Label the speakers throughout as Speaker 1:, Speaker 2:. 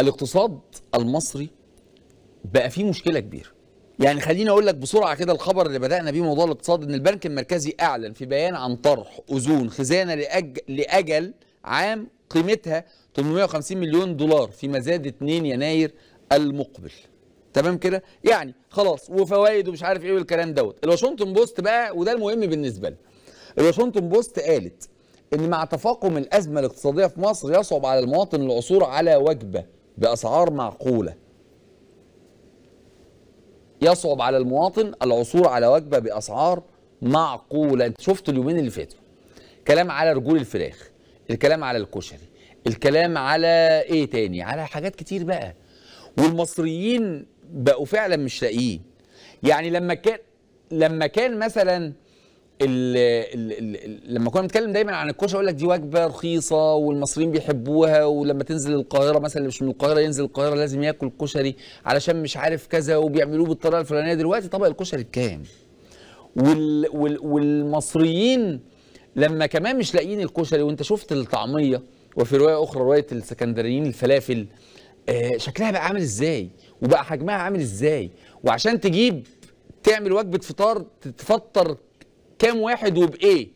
Speaker 1: الاقتصاد المصري بقى فيه مشكله كبيره يعني خليني اقول لك بسرعه كده الخبر اللي بدانا بيه موضوع الاقتصاد ان البنك المركزي اعلن في بيان عن طرح اذون خزانه لأج... لاجل عام قيمتها 850 مليون دولار في مزاد 2 يناير المقبل تمام كده يعني خلاص وفوائد ومش عارف ايه والكلام دوت الواشنطن بوست بقى وده المهم بالنسبه لنا الواشنطن بوست قالت ان مع تفاقم الازمه الاقتصاديه في مصر يصعب على المواطن العثور على وجبه بأسعار معقولة يصعب على المواطن العثور على وجبة بأسعار معقولة انت شفت اليومين اللي فاتوا كلام على رجول الفراخ الكلام على الكشري الكلام على ايه تاني على حاجات كتير بقى والمصريين بقوا فعلا مش لاقيين يعني لما كان لما كان مثلا ال ال ال لما كنا بنتكلم دايما عن الكشري اقول لك دي وجبه رخيصه والمصريين بيحبوها ولما تنزل القاهره مثلا اللي مش من القاهره ينزل القاهره لازم ياكل كشري علشان مش عارف كذا وبيعملوه بالطريقه الفلانيه دلوقتي طبق الكشري بكام؟ والمصريين لما كمان مش لاقيين الكشري وانت شفت الطعميه وفي روايه اخرى روايه السكندريين الفلافل آه شكلها بقى عامل ازاي؟ وبقى حجمها عامل ازاي؟ وعشان تجيب تعمل وجبه فطار تفطر كام واحد وبايه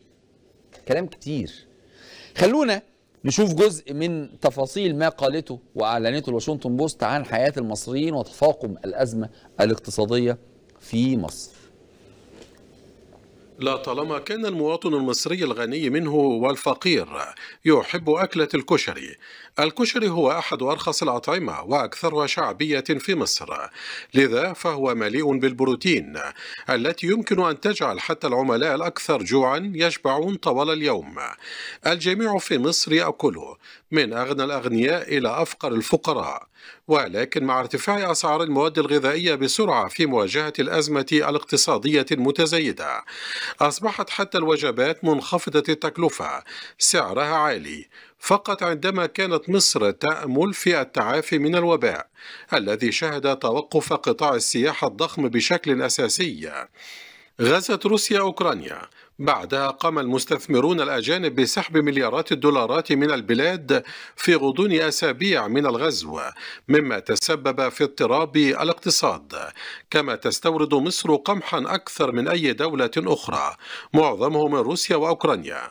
Speaker 1: كلام كتير خلونا نشوف جزء من تفاصيل ما قالته واعلنته الواشنطن بوست عن حياه المصريين وتفاقم الازمه الاقتصاديه في مصر
Speaker 2: لا طالما كان المواطن المصري الغني منه والفقير يحب أكلة الكشري الكشري هو أحد أرخص الأطعمة وأكثرها شعبية في مصر لذا فهو مليء بالبروتين التي يمكن أن تجعل حتى العملاء الأكثر جوعا يشبعون طوال اليوم الجميع في مصر يأكله من أغنى الأغنياء إلى أفقر الفقراء ولكن مع ارتفاع أسعار المواد الغذائية بسرعة في مواجهة الأزمة الاقتصادية المتزايدة أصبحت حتى الوجبات منخفضة التكلفة سعرها عالي فقط عندما كانت مصر تأمل في التعافي من الوباء الذي شهد توقف قطاع السياحة الضخم بشكل أساسي غزت روسيا أوكرانيا بعدها قام المستثمرون الأجانب بسحب مليارات الدولارات من البلاد في غضون أسابيع من الغزو مما تسبب في اضطراب الاقتصاد كما تستورد مصر قمحا أكثر من أي دولة أخرى معظمه من روسيا وأوكرانيا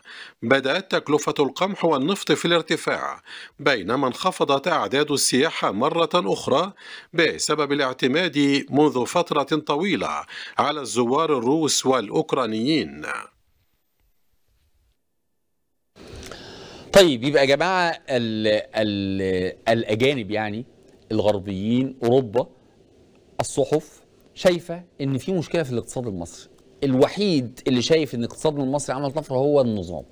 Speaker 2: بدأت تكلفة القمح والنفط في الارتفاع بينما انخفضت أعداد السياحة مرة أخرى بسبب الاعتماد منذ فترة طويلة على الزوار الروس والأوكرانيين
Speaker 1: طيب يبقى يا جماعه الـ الـ الاجانب يعني الغربيين اوروبا الصحف شايفه ان في مشكله في الاقتصاد المصري الوحيد اللي شايف ان الاقتصاد المصري عمل طفره هو النظام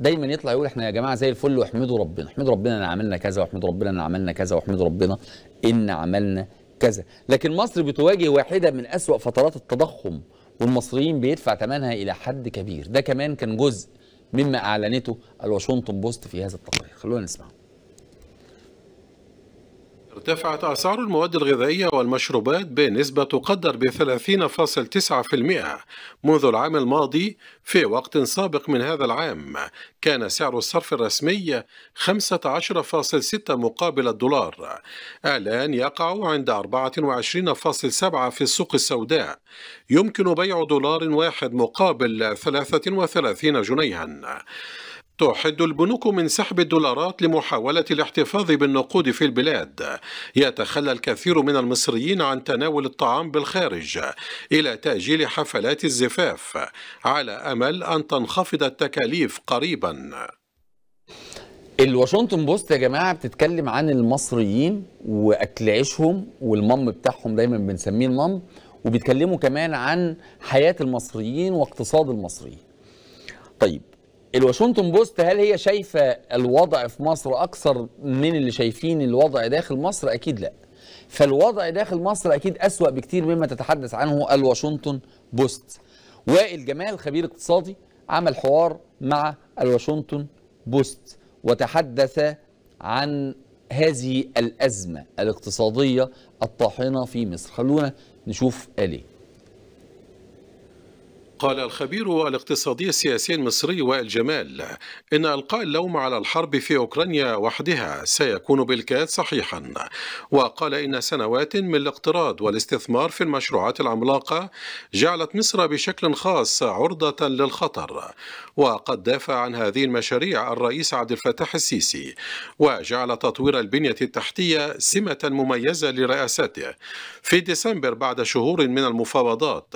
Speaker 1: دايما يطلع يقول احنا يا جماعه زي الفل واحمدوا ربنا احمدوا ربنا ان عملنا كذا واحمدوا ربنا ان عملنا كذا واحمدوا ربنا ان عملنا كذا لكن مصر بتواجه واحده من اسوا فترات التضخم والمصريين بيدفع ثمنها الى حد كبير ده كمان كان جزء مما اعلنته الواشنطن بوست في هذا التقرير خلونا نسمعه
Speaker 2: ارتفعت أسعار المواد الغذائية والمشروبات بنسبة تقدر ب 30.9% منذ العام الماضي في وقت سابق من هذا العام كان سعر الصرف الرسمي 15.6 مقابل الدولار الآن يقع عند 24.7 في السوق السوداء يمكن بيع دولار واحد مقابل 33 جنيها تحد البنوك من سحب الدولارات لمحاولة الاحتفاظ بالنقود في البلاد يتخلى الكثير من المصريين عن تناول الطعام بالخارج إلى تأجيل حفلات الزفاف على أمل أن تنخفض التكاليف قريبا
Speaker 1: الواشنطن بوست يا جماعه بتتكلم عن المصريين واكل عيشهم والمم بتاعهم دايما بنسميه المم وبيتكلموا كمان عن حياه المصريين واقتصاد المصريين. طيب الواشنطن بوست هل هي شايفه الوضع في مصر اكثر من اللي شايفين الوضع داخل مصر اكيد لا فالوضع داخل مصر اكيد اسوا بكتير مما تتحدث عنه الواشنطن بوست وائل جمال خبير اقتصادي عمل حوار مع الواشنطن بوست وتحدث عن هذه الازمه الاقتصاديه الطاحنه في مصر خلونا نشوف اليه.
Speaker 2: قال الخبير الاقتصادي السياسي المصري وائل جمال إن ألقاء اللوم على الحرب في أوكرانيا وحدها سيكون بالكاد صحيحا وقال إن سنوات من الاقتراض والاستثمار في المشروعات العملاقة جعلت مصر بشكل خاص عرضة للخطر وقد دافع عن هذه المشاريع الرئيس عبد الفتاح السيسي وجعل تطوير البنية التحتية سمة مميزة لرئاسته في ديسمبر بعد شهور من المفاوضات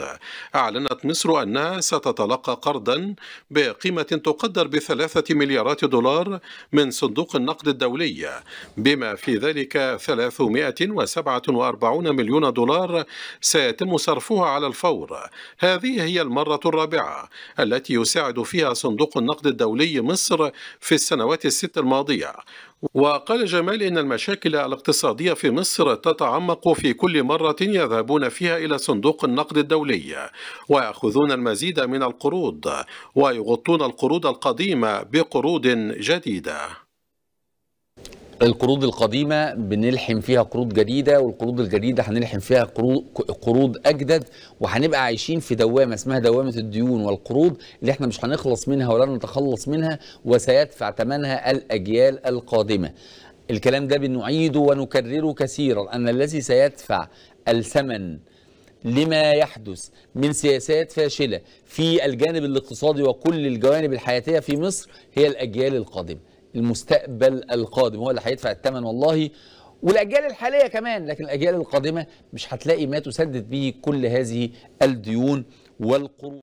Speaker 2: أعلنت مصر أن أن ستتلقى قرضا بقيمة تقدر بثلاثة مليارات دولار من صندوق النقد الدولي بما في ذلك 347 مليون دولار سيتم صرفها على الفور هذه هي المرة الرابعة التي يساعد فيها صندوق النقد الدولي مصر في السنوات الست الماضية وقال جمال إن المشاكل الاقتصادية في مصر تتعمق في كل مرة يذهبون فيها إلى صندوق النقد الدولي ويأخذون المزيد من القروض ويغطون القروض القديمة بقروض جديدة
Speaker 1: القروض القديمة بنلحم فيها قروض جديدة والقروض الجديدة هنلحم فيها قروض أجدد وهنبقى عايشين في دوامة اسمها دوامة الديون والقروض اللي احنا مش هنخلص منها ولا نتخلص منها وسيدفع ثمنها الأجيال القادمة الكلام ده بنعيده ونكرره كثيرا أن الذي سيدفع الثمن لما يحدث من سياسات فاشلة في الجانب الاقتصادي وكل الجوانب الحياتية في مصر هي الأجيال القادمة المستقبل القادم هو اللي هيدفع الثمن والله والاجيال الحاليه كمان لكن الاجيال القادمه مش هتلاقي ما تسدد به كل هذه الديون والقروض